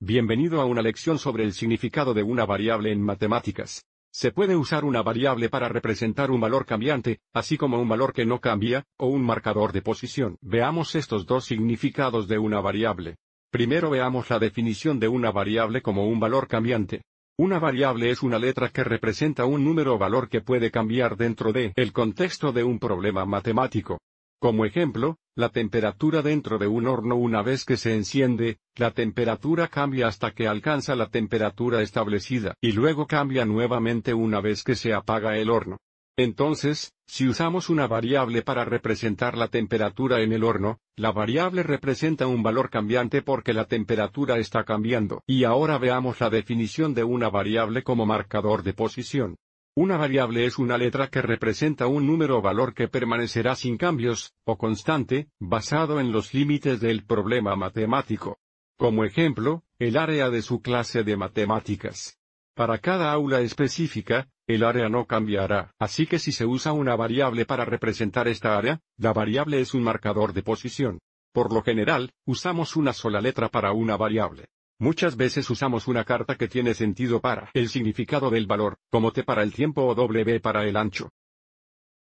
Bienvenido a una lección sobre el significado de una variable en matemáticas. Se puede usar una variable para representar un valor cambiante, así como un valor que no cambia, o un marcador de posición. Veamos estos dos significados de una variable. Primero veamos la definición de una variable como un valor cambiante. Una variable es una letra que representa un número o valor que puede cambiar dentro de el contexto de un problema matemático. Como ejemplo, la temperatura dentro de un horno una vez que se enciende, la temperatura cambia hasta que alcanza la temperatura establecida y luego cambia nuevamente una vez que se apaga el horno. Entonces, si usamos una variable para representar la temperatura en el horno, la variable representa un valor cambiante porque la temperatura está cambiando. Y ahora veamos la definición de una variable como marcador de posición. Una variable es una letra que representa un número o valor que permanecerá sin cambios, o constante, basado en los límites del problema matemático. Como ejemplo, el área de su clase de matemáticas. Para cada aula específica, el área no cambiará, así que si se usa una variable para representar esta área, la variable es un marcador de posición. Por lo general, usamos una sola letra para una variable. Muchas veces usamos una carta que tiene sentido para el significado del valor, como T para el tiempo o W para el ancho.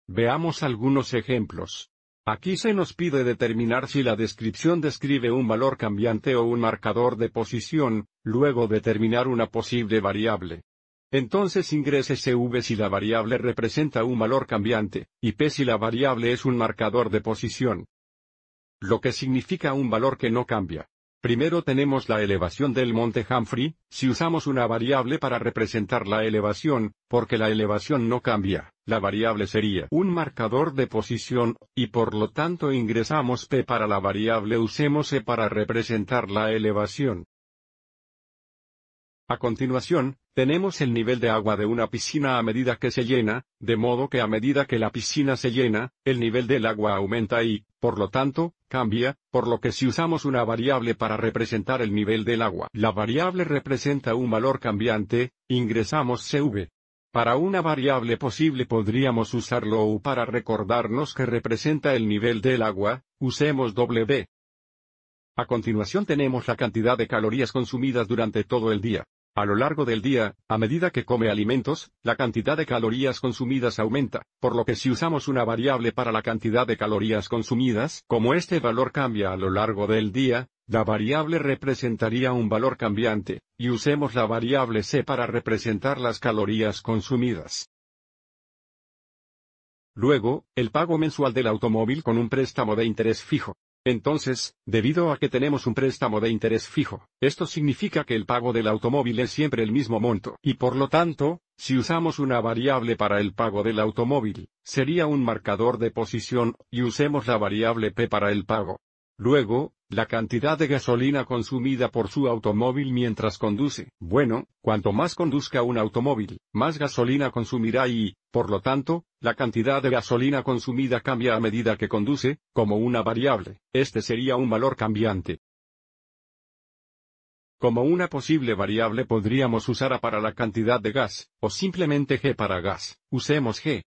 Veamos algunos ejemplos. Aquí se nos pide determinar si la descripción describe un valor cambiante o un marcador de posición, luego determinar una posible variable. Entonces ingrese CV si la variable representa un valor cambiante, y P si la variable es un marcador de posición. Lo que significa un valor que no cambia. Primero tenemos la elevación del monte Humphrey, si usamos una variable para representar la elevación, porque la elevación no cambia, la variable sería un marcador de posición, y por lo tanto ingresamos P para la variable usemos E para representar la elevación. A continuación, tenemos el nivel de agua de una piscina a medida que se llena, de modo que a medida que la piscina se llena, el nivel del agua aumenta y, por lo tanto, cambia, por lo que si usamos una variable para representar el nivel del agua, la variable representa un valor cambiante, ingresamos CV. Para una variable posible podríamos usarlo U para recordarnos que representa el nivel del agua, usemos W. A continuación tenemos la cantidad de calorías consumidas durante todo el día. A lo largo del día, a medida que come alimentos, la cantidad de calorías consumidas aumenta, por lo que si usamos una variable para la cantidad de calorías consumidas, como este valor cambia a lo largo del día, la variable representaría un valor cambiante, y usemos la variable C para representar las calorías consumidas. Luego, el pago mensual del automóvil con un préstamo de interés fijo. Entonces, debido a que tenemos un préstamo de interés fijo, esto significa que el pago del automóvil es siempre el mismo monto, y por lo tanto, si usamos una variable para el pago del automóvil, sería un marcador de posición, y usemos la variable P para el pago, Luego, la cantidad de gasolina consumida por su automóvil mientras conduce. Bueno, cuanto más conduzca un automóvil, más gasolina consumirá y, por lo tanto, la cantidad de gasolina consumida cambia a medida que conduce, como una variable. Este sería un valor cambiante. Como una posible variable podríamos usar A para la cantidad de gas, o simplemente G para gas. Usemos G,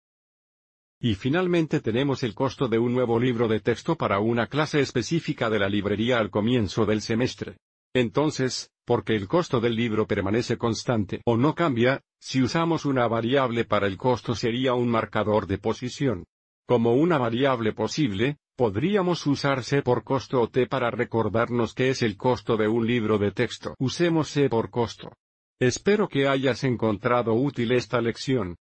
y finalmente tenemos el costo de un nuevo libro de texto para una clase específica de la librería al comienzo del semestre. Entonces, porque el costo del libro permanece constante o no cambia, si usamos una variable para el costo sería un marcador de posición. Como una variable posible, podríamos usar C por costo o T para recordarnos qué es el costo de un libro de texto. Usemos C por costo. Espero que hayas encontrado útil esta lección.